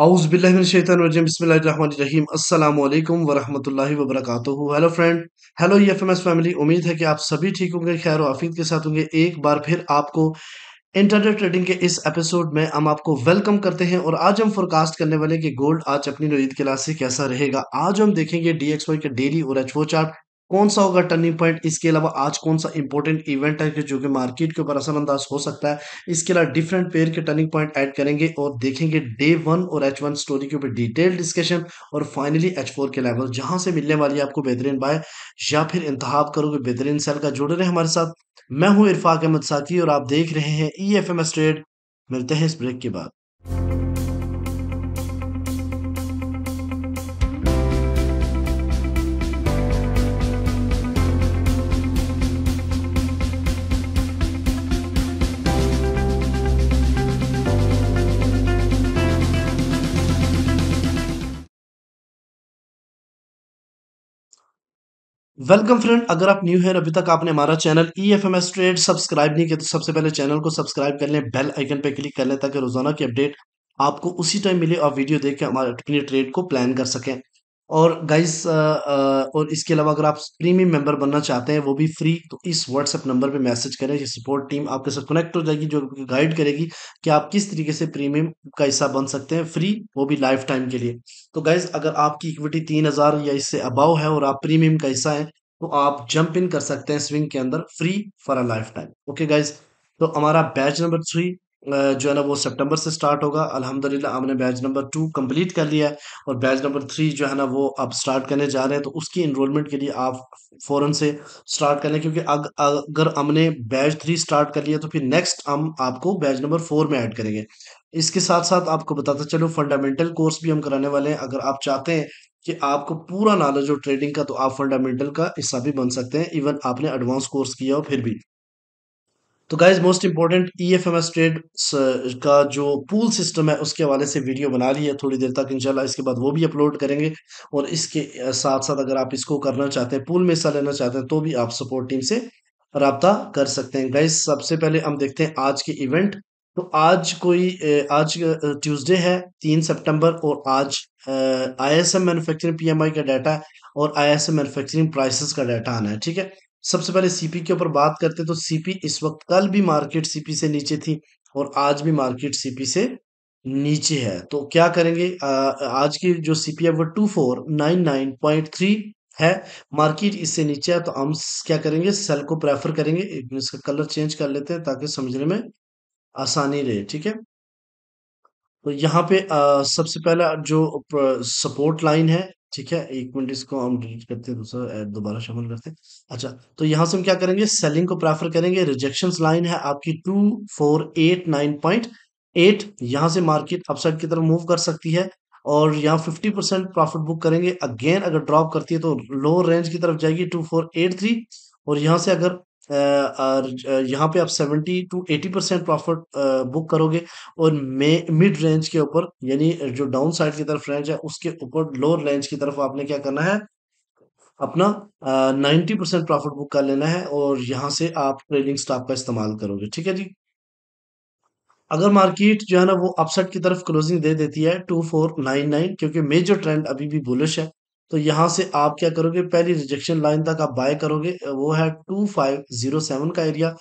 Hello friend hello family उम्मीद है कि आप सभी ठीक होंगे खैर आफीद के साथ होंगे एक बार फिर आपको इंटरनेट ट्रेडिंग के इस एपिसोड में हम आपको वेलकम करते हैं और आज हम फोरकास्ट करने वाले कि गोल्ड आज अपनी नोईद क्लास से कैसा रहेगा आज हम देखेंगे डी एक्स वाई के डेली और एच वो चार्ट कौन सा होगा टर्निंग पॉइंट इसके अलावा आज कौन सा इंपॉर्टेंट इवेंट है जो कि मार्केट के ऊपर असरअंदाज हो सकता है इसके अलावा डिफरेंट पेयर के टर्निंग पॉइंट ऐड करेंगे और देखेंगे डे वन और एच वन स्टोरी के ऊपर डिटेल डिस्कशन और फाइनली एच फोर के लेवल जहां से मिलने वाली है आपको बेहतरीन बाय या फिर इंतहा करोगे बेहतरीन सेल का जुड़े रहे हमारे साथ मैं हूँ इरफाक अहमद साथी और आप देख रहे हैं E F M S trade मिलते हैं इस ब्रेक के बाद वेलकम फ्रेंड अगर आप न्यू हैं अभी तक आपने हमारा channel E F M S trade subscribe नहीं किया तो सबसे पहले चैनल को सब्सक्राइब कर लें बेल आइकन पर क्लिक कर लें ताकि रोजाना की अपडेट आपको उसी टाइम मिले और वीडियो देख के हमारे अपने ट्रेड को प्लान कर सकें और गाइस और इसके अलावा अगर आप प्रीमियम मेंबर बनना चाहते हैं वो भी फ्री तो इस व्हाट्सएप नंबर पे मैसेज करें ये सपोर्ट टीम आपके साथ कनेक्ट हो जाएगी जो गाइड करेगी कि आप किस तरीके से प्रीमियम का हिस्सा बन सकते हैं फ्री वो भी लाइफ टाइम के लिए तो गाइज अगर आपकी इक्विटी तीन हज़ार या इससे अबाव है और आप प्रीमियम का हिस्सा है तो आप जंप इन कर सकते हैं स्विंग के अंदर free for a lifetime okay guys तो हमारा बैच नंबर थ्री जो है ना वो सितंबर से स्टार्ट होगा अल्हम्दुलिल्लाह हमने बैच नंबर टू कंप्लीट कर लिया है और बैच नंबर थ्री जो है ना वो आप स्टार्ट करने जा रहे हैं तो उसकी इनरोलमेंट के लिए आप फ़ौरन से स्टार्ट कर लें क्योंकि अग, अगर हमने बैच थ्री स्टार्ट कर लिया तो फिर नेक्स्ट हम आपको बैच नंबर फोर में ऐड करेंगे इसके साथ साथ आपको बताता चलो फंडामेंटल कोर्स भी हम कराने वाले हैं अगर आप चाहते हैं कि आपको पूरा नॉलेज हो ट्रेडिंग का तो आप फंडामेंटल का हिस्सा भी बन सकते हैं इवन आपने एडवांस कोर्स किया हो फिर भी तो guys most important E F M S trade का जो पूल सिस्टम है उसके हवाले से वीडियो बना ली है थोड़ी देर तक इंशाल्लाह इसके बाद वो भी अपलोड करेंगे और इसके साथ साथ अगर आप इसको करना चाहते हैं पूल में हिस्सा लेना चाहते हैं तो भी आप सपोर्ट टीम से रबता कर सकते हैं गाइज सबसे पहले हम देखते हैं आज के इवेंट तो आज कोई आज ट्यूसडे है तीन सितंबर और आज I S M manufacturing P M I का डाटा है और I S M manufacturing prices का डाटा आना है ठीक है सबसे पहले सीपी के ऊपर बात करते तो सीपी इस वक्त कल भी मार्केट सीपी से नीचे थी और आज भी मार्केट सीपी से नीचे है तो क्या करेंगे आज की जो सीपी है वो two four nine nine point three है मार्केट इससे नीचे है तो हम क्या करेंगे सेल को प्रेफर करेंगे इसका कलर चेंज कर लेते हैं ताकि समझने में आसानी रहे ठीक है तो यहाँ पे आ, सबसे पहला जो सपोर्ट लाइन है ठीक है एक मिनट इसको हम डिलीट करते हैं दूसरा ऐड दोबारा शामिल करते हैं अच्छा तो यहाँ से हम क्या करेंगे सेलिंग को प्रेफर करेंगे रिजेक्शन लाइन है आपकी two four eight nine point eight यहाँ से मार्केट अपसाइड की तरफ मूव कर सकती है और यहाँ फिफ्टी परसेंट प्रॉफिट बुक करेंगे अगेन अगर ड्रॉप करती है तो लोअर रेंज की तरफ जाएगी टू फोर एट थ्री और यहाँ से अगर यहाँ पे आप 70 टू 80 परसेंट प्रॉफिट बुक करोगे और मिड रेंज के ऊपर यानी जो डाउन साइड की तरफ रेंज है उसके ऊपर लोअर रेंज की तरफ आपने क्या करना है अपना नाइन्टी परसेंट प्रॉफिट बुक कर लेना है और यहाँ से आप ट्रेडिंग स्टॉप का इस्तेमाल करोगे ठीक है जी अगर मार्केट जो है ना वो अपसेट की तरफ क्लोजिंग दे देती है टू फोर नाइन नाइन क्योंकि मेजर ट्रेंड अभी भी बुलिश है तो यहाँ से आप क्या करोगे पहली रिजेक्शन लाइन तक आप बाय करोगे वो है टू फाइव जीरो सेवन का एरिया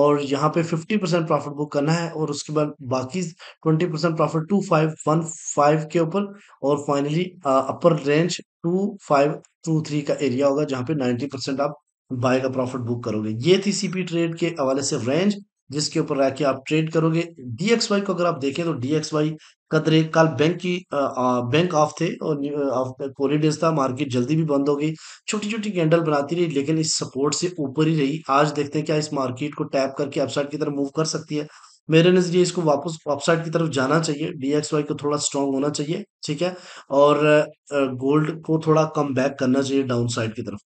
और यहाँ पे फिफ्टी परसेंट प्रॉफिट बुक करना है और उसके बाद बाकी twenty percent profit two five one five के ऊपर और finally upper range two five two three का एरिया होगा जहाँ पे नाइन्टी परसेंट आप बाय का प्रॉफिट बुक करोगे ये थी सीपी ट्रेड के हवाले से रेंज जिसके ऊपर रह के आप ट्रेड करोगे डीएक्सवाई को अगर आप देखें तो डीएक्सवाई कदरे कल बैंक की आ, आ, बैंक ऑफ थे और कोरिडेज था मार्केट जल्दी भी बंद हो गई छोटी छोटी कैंडल बनाती रही लेकिन इस सपोर्ट से ऊपर ही रही आज देखते हैं क्या इस मार्केट को टैप करके अपसाइड की तरफ मूव कर सकती है मेरे नजरिए इसको वापस अपसाइड की तरफ जाना चाहिए डीएक्सवाई को थोड़ा स्ट्रांग होना चाहिए ठीक है और गोल्ड को थोड़ा कम बैक करना चाहिए डाउन साइड की तरफ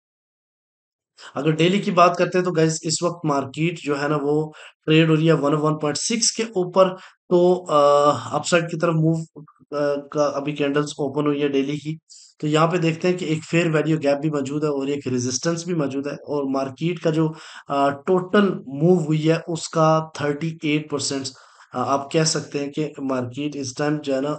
अगर डेली की बात करते हैं तो गैस इस वक्त मार्केट जो है ना वो ट्रेड हो रही है वन वन पॉइंट सिक्स के ऊपर तो अपसाइड की तरफ मूव का अभी कैंडल्स ओपन हुई है डेली की तो यहाँ पे देखते हैं कि एक फेयर वैल्यू गैप भी मौजूद है और एक रेजिस्टेंस भी मौजूद है और मार्केट का जो आ, टोटल मूव हुई है उसका थर्टी एट परसेंट आप कह सकते हैं कि मार्केट इस टाइम जो है ना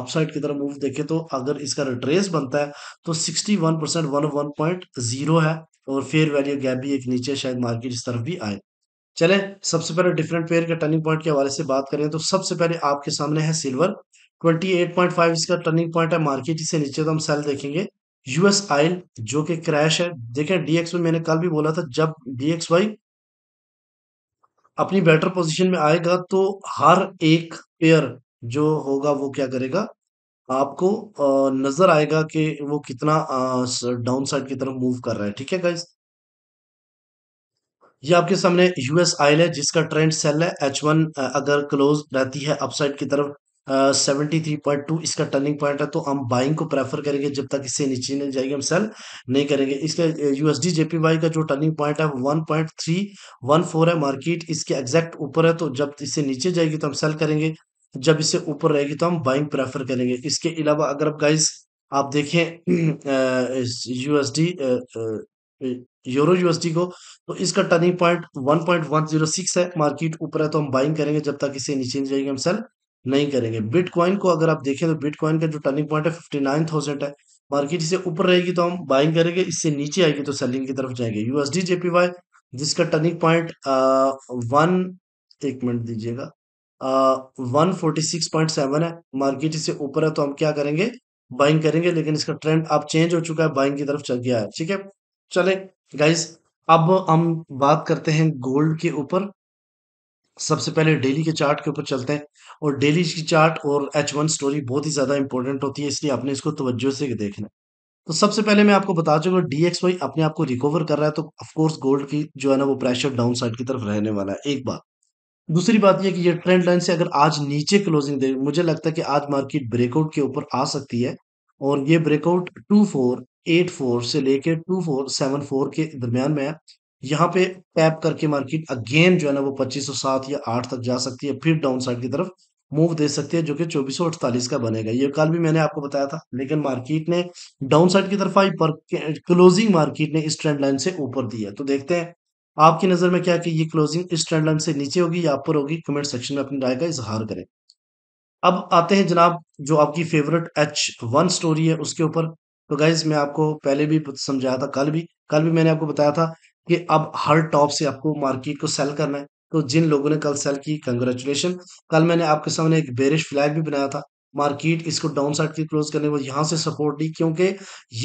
अपसाइड की तरफ मूव देखे तो अगर इसका रिट्रेस बनता है तो sixty one percent one one point zero है और फेयर वैल्यू गैप भी एक नीचे शायद मार्केट इस तरफ भी आए चले सबसे पहले डिफरेंट पेयर के टर्निंग पॉइंट के हवाले से बात करें तो सबसे पहले आपके सामने है सिल्वर 28.5 इसका टर्निंग पॉइंट है मार्केट इससे नीचे तो हम सेल देखेंगे यूएस आयल जो कि क्रैश है देखें डीएक्स में मैंने कल भी बोला था जब डीएक्स वाई अपनी बेटर पोजिशन में आएगा तो हर एक पेयर जो होगा वो क्या करेगा आपको नज़र आएगा कि वो कितना डाउन साइड की तरफ मूव कर रहा है, ठीक है गाइज़? ये आपके सामने यूएस आयल है जिसका ट्रेंड सेल है एच वन अगर क्लोज़ रहती है अपसाइड की तरफ सेवेंटी थ्री पॉइंट टू इसका टर्निंग पॉइंट है तो हम बाइंग को प्रेफ़र करेंगे जब तक इससे नीचे नहीं जाएगी हम सेल नहीं करेंगे। इसके यूएसडी जेपीवाई का जो टर्निंग पॉइंट है one point three one four है मार्केट इसके एग्ज़ैक्ट ऊपर है तो जब इससे नीचे जाएगी तो हम सेल करेंगे। जब इसे ऊपर रहेगी तो हम बाइंग प्रेफर करेंगे इसके अलावा अगर आप गाइस आप देखें यूएसडी यूरो यूएसडी को तो इसका टर्निंग पॉइंट 1.106 है मार्केट ऊपर है तो हम बाइंग करेंगे जब तक इसे नीचे नहीं जाएगी हम सेल नहीं करेंगे बिटकॉइन को अगर आप देखें तो बिटकॉइन का जो टर्निंग पॉइंट है फिफ्टी है मार्केट इससे ऊपर रहेगी तो हम बाइंग करेंगे इससे नीचे आएगी तो सेलिंग की तरफ जाएंगे यूएसडी जेपीवाई जिसका टर्निंग पॉइंट वन एक मिनट दीजिएगा one forty six point seven है मार्केट इससे ऊपर है तो हम क्या करेंगे बाइंग करेंगे लेकिन इसका ट्रेंड अब चेंज हो चुका है बाइंग की तरफ चल गया है ठीक है चले गाइज अब हम बात करते हैं गोल्ड के ऊपर सबसे पहले डेली के चार्ट के ऊपर चलते हैं और डेली की चार्ट और एच वन स्टोरी बहुत ही ज़्यादा इंपॉर्टेंट होती है इसलिए आपने इसको तवज्जो से देखना है तो सबसे पहले मैं आपको बता चुका डी एक्स वाई अपने आप को रिकवर कर रहा है तो ऑफकोर्स गोल्ड की जो है ना वो प्रेशर डाउन साइड की तरफ रहने वाला है एक बार दूसरी बात यह कि ये ट्रेंड लाइन से अगर आज नीचे क्लोजिंग दे मुझे लगता है कि आज मार्केट ब्रेकआउट के ऊपर आ सकती है और ये breakout two four eight four से लेकर टू फोर सेवन फोर के दरमियान में है यहाँ पे टैप करके मार्केट अगेन जो है ना वो पच्चीस सौ सात या आठ तक जा सकती है फिर डाउन साइड की तरफ मूव दे सकती है जो कि चौबीस सौ का बनेगा ये कल भी मैंने आपको बताया था लेकिन मार्केट ने डाउन साइड की तरफ आई पर क्लोजिंग मार्केट ने इस ट्रेंड लाइन से ऊपर दिया तो देखते हैं आपकी नज़र में क्या कि ये क्लोजिंग इस ट्रेंड लाइन से नीचे होगी या ऊपर होगी कमेंट सेक्शन में अपनी राय का इजहार करें अब आते हैं जनाब जो आपकी फेवरेट एच वन स्टोरी है उसके ऊपर तो गाइज मैं आपको पहले भी समझाया था कल भी कल भी मैंने आपको बताया था कि अब हर टॉप से आपको मार्केट को सेल करना है तो जिन लोगों ने कल सेल की कंग्रेचुलेशन कल मैंने आपके सामने एक बेरिश फ्लैग भी बनाया था मार्केट इसको डाउन साइड की क्लोज करने को यहाँ से सपोर्ट दी क्योंकि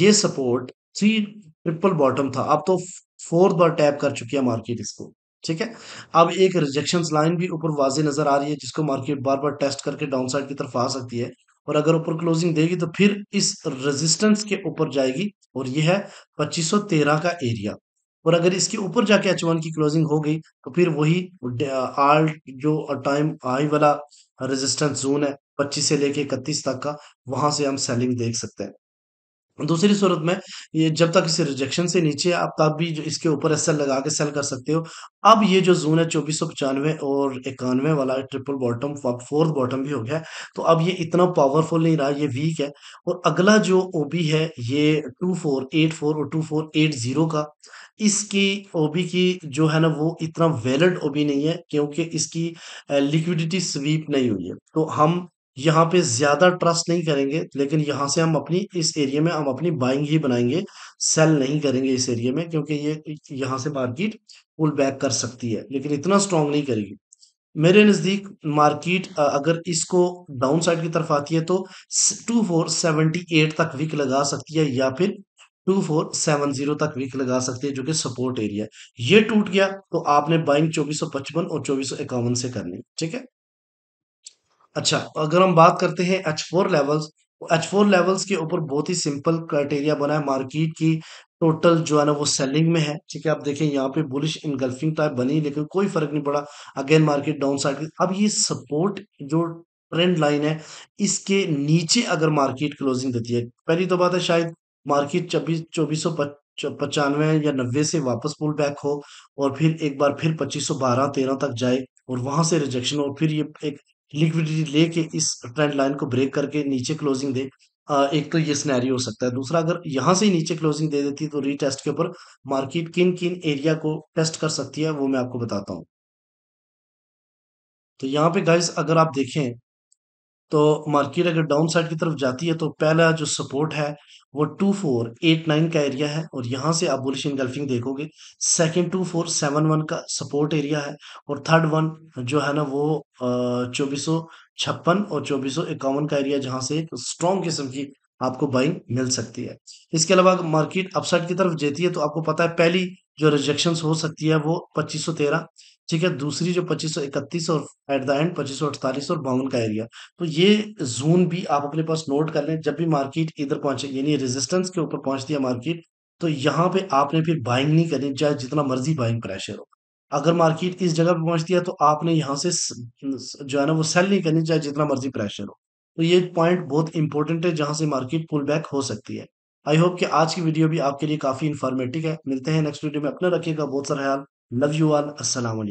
ये सपोर्ट थ्री ट्रिपल बॉटम था अब तो फोर्थ बार टैप कर चुकी है मार्केट इसको ठीक है अब एक रिजेक्शन लाइन भी ऊपर वाजे नजर आ रही है जिसको मार्केट बार बार टेस्ट करके डाउन साइड की तरफ आ सकती है और अगर ऊपर क्लोजिंग देगी तो फिर इस रेजिस्टेंस के ऊपर जाएगी और यह है 2513 का एरिया और अगर इसके ऊपर जाके एच वन की क्लोजिंग हो गई तो फिर वही आल जो टाइम आई वाला रेजिस्टेंस जोन है 25 से लेके इकतीस तक का वहां से हम सेलिंग देख सकते हैं दूसरी सूरत में ये जब तक इसे रिजेक्शन से नीचे आप तब भी इसके ऊपर एस लगा के सेल कर सकते हो अब ये जो जोन है चौबीस सौ पचानवे और इक्यानवे वाला ट्रिपल बॉटम फोर्थ बॉटम भी हो गया तो अब ये इतना पावरफुल नहीं रहा ये वीक है और अगला जो ओबी है ये टू फोर एट फोर और टू फोर एट जीरो का इसकी ओबी की जो है ना वो इतना वैलिड ओबी नहीं है क्योंकि इसकी लिक्विडिटी स्वीप नहीं हुई है तो हम यहाँ पे ज्यादा ट्रस्ट नहीं करेंगे लेकिन यहाँ से हम अपनी इस एरिया में हम अपनी बाइंग ही बनाएंगे सेल नहीं करेंगे इस एरिया में क्योंकि ये यहाँ से मार्केट पुल बैक कर सकती है लेकिन इतना स्ट्रांग नहीं करेगी मेरे नज़दीक मार्केट अगर इसको डाउन साइड की तरफ आती है तो टू फोर सेवेंटी एट तक विक लगा सकती है या फिर टू फोर सेवन जीरो तक वीक लगा सकती है जो कि सपोर्ट एरिया है ये टूट गया तो आपने बाइंग चौबीस सौ पचपन और चौबीस सौ इक्यावन से करनी ठीक है अच्छा अगर हम बात करते हैं H four levels H four levels के ऊपर बहुत ही सिंपल क्राइटेरिया बना है मार्केट की टोटल जो है ना वो सेलिंग में है ठीक है आप देखें यहाँ पे बुलिश इनगल्फिंग टाइप बनी लेकिन कोई फर्क नहीं पड़ा अगेन मार्केट डाउन साइड अब ये सपोर्ट जो ट्रेंड लाइन है इसके नीचे अगर मार्केट क्लोजिंग देती है पहली तो बात है शायद मार्केट चौबीस चौबीस सौ पचानवे या नब्बे से वापस पुल बैक हो और फिर एक बार फिर पच्चीस सौ बारह तेरह तक जाए और वहां से रिजेक्शन हो फिर ये एक लिक्विडिटी लेके इस ट्रेंड लाइन को ब्रेक करके नीचे क्लोजिंग दे एक तो ये स्नैरी हो सकता है दूसरा अगर यहाँ से ही नीचे क्लोजिंग दे देती है तो रीटेस्ट के ऊपर मार्केट किन किन एरिया को टेस्ट कर सकती है वो मैं आपको बताता हूँ तो यहाँ पे गाइस अगर आप देखें तो मार्केट अगर डाउन साइड की तरफ जाती है तो पहला जो सपोर्ट है वो टू फोर एट नाइन का एरिया है और यहाँ से आप बुलिश इनगल्फिंग देखोगे second two four seven one का सपोर्ट एरिया है और थर्ड वन जो है ना वो चौबीस छप्पन और चौबीस इक्यावन का एरिया जहाँ से एक स्ट्रॉन्ग किस्म की आपको बाइंग मिल सकती है इसके अलावा मार्केट अपसाइड की तरफ जाती है तो आपको पता है पहली जो रिजेक्शन हो सकती है वो तेरह ठीक है दूसरी जो पच्चीस सौ इकतीस और एट द एंड पच्चीस सौ अड़तालीस और बावन का एरिया तो ये जोन भी आप अपने पास नोट कर लें जब भी मार्केट इधर पहुंचे यानी रेजिस्टेंस के ऊपर पहुंचती है मार्केट तो यहाँ पे आपने फिर बाइंग नहीं करनी चाहे जितना मर्जी बाइंग प्रेशर हो अगर मार्केट इस जगह पे पहुंचती है तो आपने यहाँ से जो है ना वो सेल नहीं करनी चाहे जितना मर्जी प्रेशर हो तो ये पॉइंट बहुत इंपॉर्टेंट है जहां से मार्केट पुल बैक हो सकती है आई होप कि आज की वीडियो भी आपके लिए काफी इन्फॉर्मेटिव है मिलते हैं नेक्स्ट वीडियो में अपना रखिएगा बहुत सारा ख्याल लव यू ऑल अस्सलाम